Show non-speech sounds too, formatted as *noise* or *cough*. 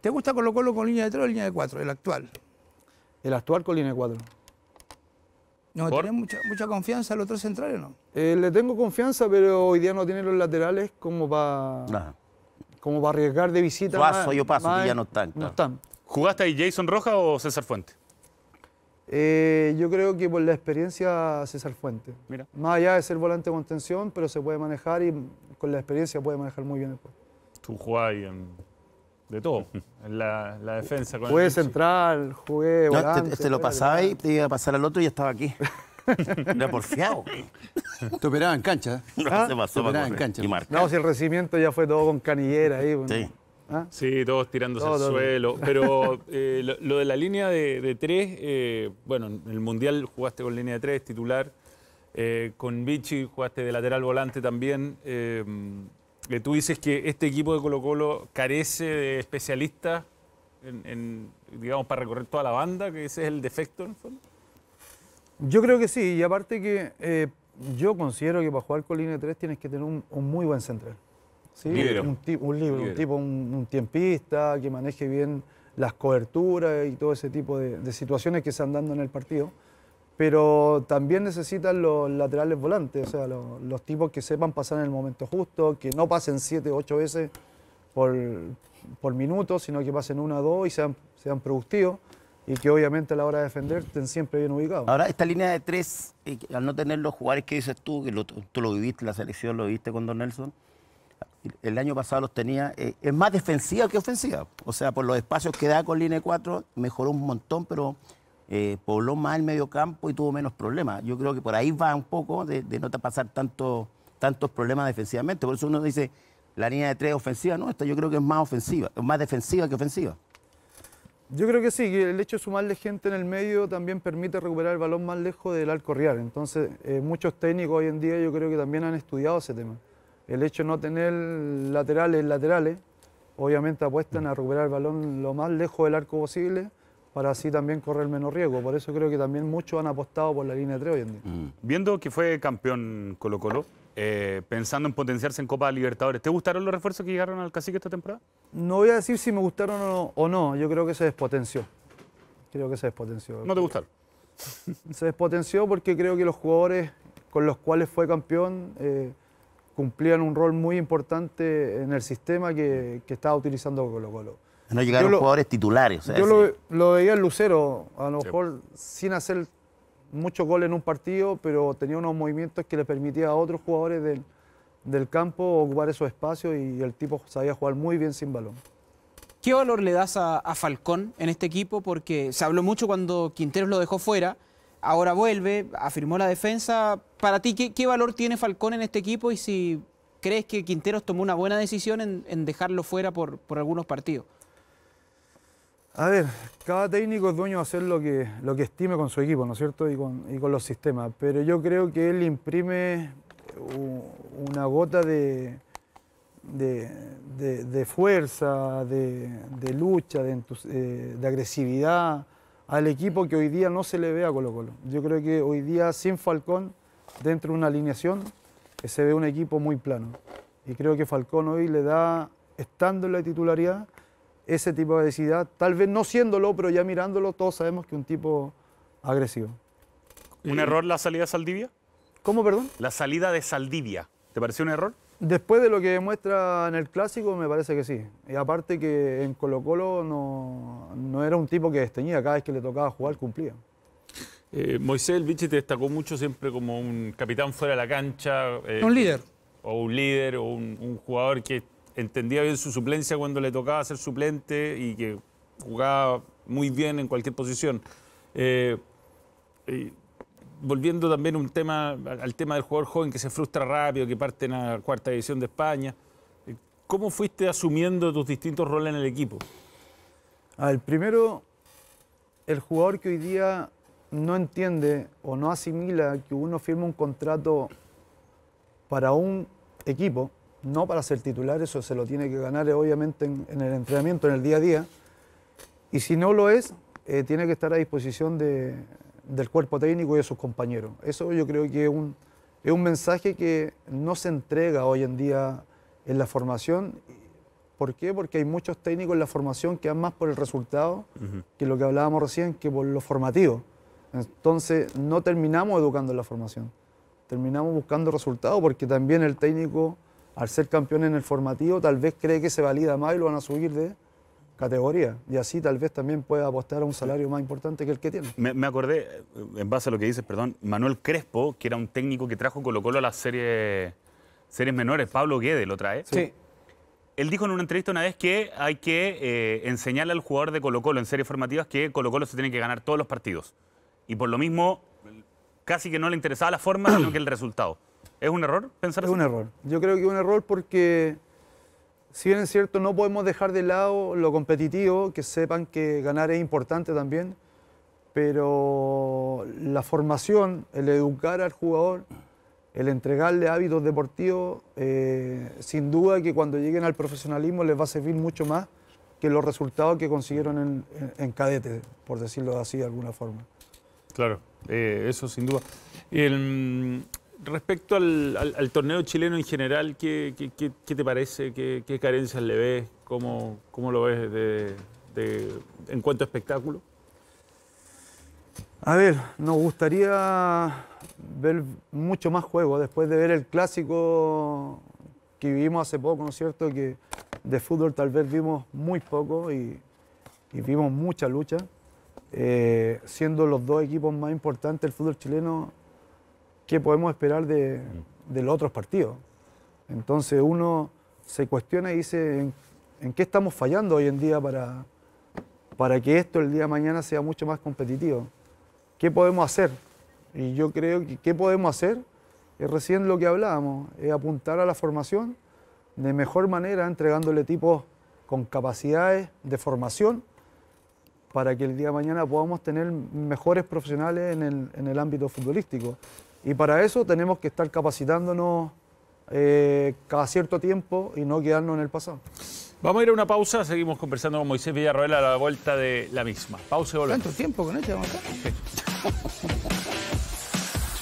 ¿Te gusta Colo Colo con línea de 3 o línea de 4, el actual? El actual con línea de 4. ¿No mucha, confianza en los tres centrales o no? Eh, le tengo confianza, pero hoy día no tiene los laterales como para como para arriesgar de visita. Paso, yo paso, que ya no están. No están. ¿Jugaste ahí Jason Roja o César Fuente? Eh, yo creo que por la experiencia César Fuente. Mira. Más allá de ser volante de contención, pero se puede manejar y con la experiencia puede manejar muy bien el juego. Tú ahí en de todo. la, defensa. jugué central, jugué. No, te, lo pasaba y te iba a pasar al otro y estaba aquí. Era porfiado. Te operaba en cancha. ¿eh? No, ¿Ah? en cancha. Y No, si el recibimiento ya fue todo con canillera ahí. Sí. ¿Ah? Sí, todos tirándose al suelo. *laughs* Pero eh, lo, de la línea de, tres, eh, bueno, en el Mundial jugaste con línea de tres, titular. con Vichy jugaste de lateral volante también tú dices que este equipo de Colo Colo carece de especialistas, digamos, para recorrer toda la banda, que ese es el defecto en fondo. Yo creo que sí, y aparte que eh, yo considero que para jugar con línea 3 tienes que tener un, muy buen central. ¿sí? Un, libro, un tipo, un, tiempista que maneje bien las coberturas y todo ese tipo de, situaciones que se han dando en el partido pero también necesitan los laterales volantes, o sea, los, tipos que sepan pasar en el momento justo, que no pasen 7, ocho veces por, minuto, sino que pasen una, dos y sean, sean productivos y que obviamente a la hora de defender estén siempre bien ubicados. Ahora, esta línea de tres, eh, al no tener los jugadores que dices tú, que tú lo viviste, la selección lo viviste con Don Nelson, el año pasado los tenía, eh, es más defensiva que ofensiva. O sea, por los espacios que da con línea 4, mejoró un montón, pero eh, pobló más el campo y tuvo menos problemas. Yo creo que por ahí va un poco de, no pasar tanto, tantos problemas defensivamente. Por eso uno dice, la línea de tres ofensiva, no, esta yo creo que es más ofensiva, más defensiva que ofensiva. Yo creo que sí, el hecho de sumarle gente en el medio también permite recuperar el balón más lejos del arco real. Entonces, eh, muchos técnicos hoy en día yo creo que también han estudiado ese tema. El hecho de no tener laterales, laterales, obviamente apuestan a recuperar el balón lo más lejos del arco posible para así también correr menos riesgo. Por eso creo que también muchos han apostado por la línea 3 hoy en día. Mm. Viendo que fue campeón Colo Colo, eh, pensando en potenciarse en Copa Libertadores, ¿te gustaron los refuerzos que llegaron al cacique esta temporada? No voy a decir si me gustaron o no, yo creo que se despotenció. Creo que se despotenció. ¿No te gustaron? *laughs* se despotenció porque creo que los jugadores con los cuales fue campeón eh, cumplían un rol muy importante en el sistema que, que estaba utilizando Colo Colo no llegaron los jugadores titulares. yo lo, veía el Lucero, a lo mejor sin hacer muchos goles en un partido, pero tenía unos movimientos que le permitía a otros jugadores del, campo ocupar esos espacios y el tipo sabía jugar muy bien sin balón. ¿Qué valor le das a, Falcón en este equipo? Porque se habló mucho cuando Quinteros lo dejó fuera, ahora vuelve, afirmó la defensa. Para ti, ¿qué, valor tiene Falcón en este equipo y si crees que Quinteros tomó una buena decisión en, dejarlo fuera por algunos partidos? A ver, cada técnico es dueño de hacer lo que, lo que estime con su equipo, ¿no es cierto? Y con, y con los sistemas. Pero yo creo que él imprime una gota de, de, de, de fuerza, de, lucha, eh, de, agresividad al equipo que hoy día no se le ve a Colo Colo. Yo creo que hoy día sin Falcón, dentro de una alineación, se ve un equipo muy plano. Y creo que Falcón hoy le da, estando en la titularidad, ese tipo de agresividad, tal vez no siéndolo, pero ya mirándolo todos sabemos que un tipo agresivo. ¿Un eh, error la salida de Saldivia? ¿Cómo, perdón? La salida de Saldivia, ¿te pareció un error? Después de lo que demuestra en el clásico, me parece que sí. Y aparte que en Colo Colo no, no era un tipo que desteñía, cada vez que le tocaba jugar cumplía. Eh, Moisés el Vichy te destacó mucho siempre como un capitán fuera de la cancha. Eh, un líder. O un líder, o un jugador que entendía bien su suplencia cuando le tocaba ser suplente y que jugaba muy bien en cualquier posición. Eh, volviendo también un tema, al tema del jugador joven que se frustra rápido, que parte en la cuarta división de España, eh, ¿cómo fuiste asumiendo tus distintos roles en el equipo? el primero, el jugador que hoy día no entiende o no asimila que uno firma un contrato para un equipo, no para ser titular, eso se lo tiene que ganar eh, obviamente en, el entrenamiento, en el día a día. Y si no lo es, eh, tiene que estar a disposición de, del cuerpo técnico y de sus compañeros. Eso yo creo que es un, es un mensaje que no se entrega hoy en día en la formación. ¿Por qué? Porque hay muchos técnicos en la formación que van más por el resultado que lo que hablábamos recién, que por lo formativo. Entonces no terminamos educando en la formación, terminamos buscando resultados porque también el técnico al ser campeón en el formativo, tal vez cree que se valida más y lo van a subir de categoría. Y así tal vez también pueda apostar a un salario más importante que el que tiene. Me, acordé, eh, en base a lo que dices, perdón, Manuel Crespo, que era un técnico que trajo Colo Colo a las series, series menores, Pablo Guede lo trae. Sí. Él dijo en una entrevista una vez que hay que eh, enseñarle al jugador de Colo Colo en series formativas que Colo Colo se tiene que ganar todos los partidos. Y por lo mismo, casi que no le interesaba la forma, sino que el resultado. ¿Es un error pensar es Es un error. Yo creo que es un error porque, si bien es cierto, no podemos dejar de lado lo competitivo, que sepan que ganar es importante también, pero la formación, el educar al jugador, el entregarle hábitos deportivos, eh, sin duda que cuando lleguen al profesionalismo les va a servir mucho más que los resultados que consiguieron en, cadete, por decirlo así de alguna forma. Claro, eh, eso sin duda. El, respecto al, torneo chileno en general, ¿qué, te parece? ¿Qué, carencias le ves? ¿Cómo, cómo lo ves de, en cuanto a espectáculo? A ver, nos gustaría ver mucho más juego después de ver el clásico que vivimos hace poco, ¿no es cierto? Que de fútbol tal vez vimos muy poco y, vimos mucha lucha. Eh, siendo los dos equipos más importantes del fútbol chileno, qué podemos esperar de, mm. los otros partidos. Entonces uno se cuestiona y dice, ¿en, qué estamos fallando hoy en día para, para que esto el día de mañana sea mucho más competitivo? ¿Qué podemos hacer? Y yo creo que qué podemos hacer es recién lo que hablábamos, es apuntar a la formación de mejor manera, entregándole tipos con capacidades de formación para que el día de mañana podamos tener mejores profesionales en el, en el ámbito futbolístico. Y para eso tenemos que estar capacitándonos eh, cada cierto tiempo y no quedarnos en el pasado. Vamos a ir a una pausa, seguimos conversando con Moisés Villarroel a la vuelta de la misma. Pausa y volvemos. ¿Tanto tiempo con este? vamos *laughs*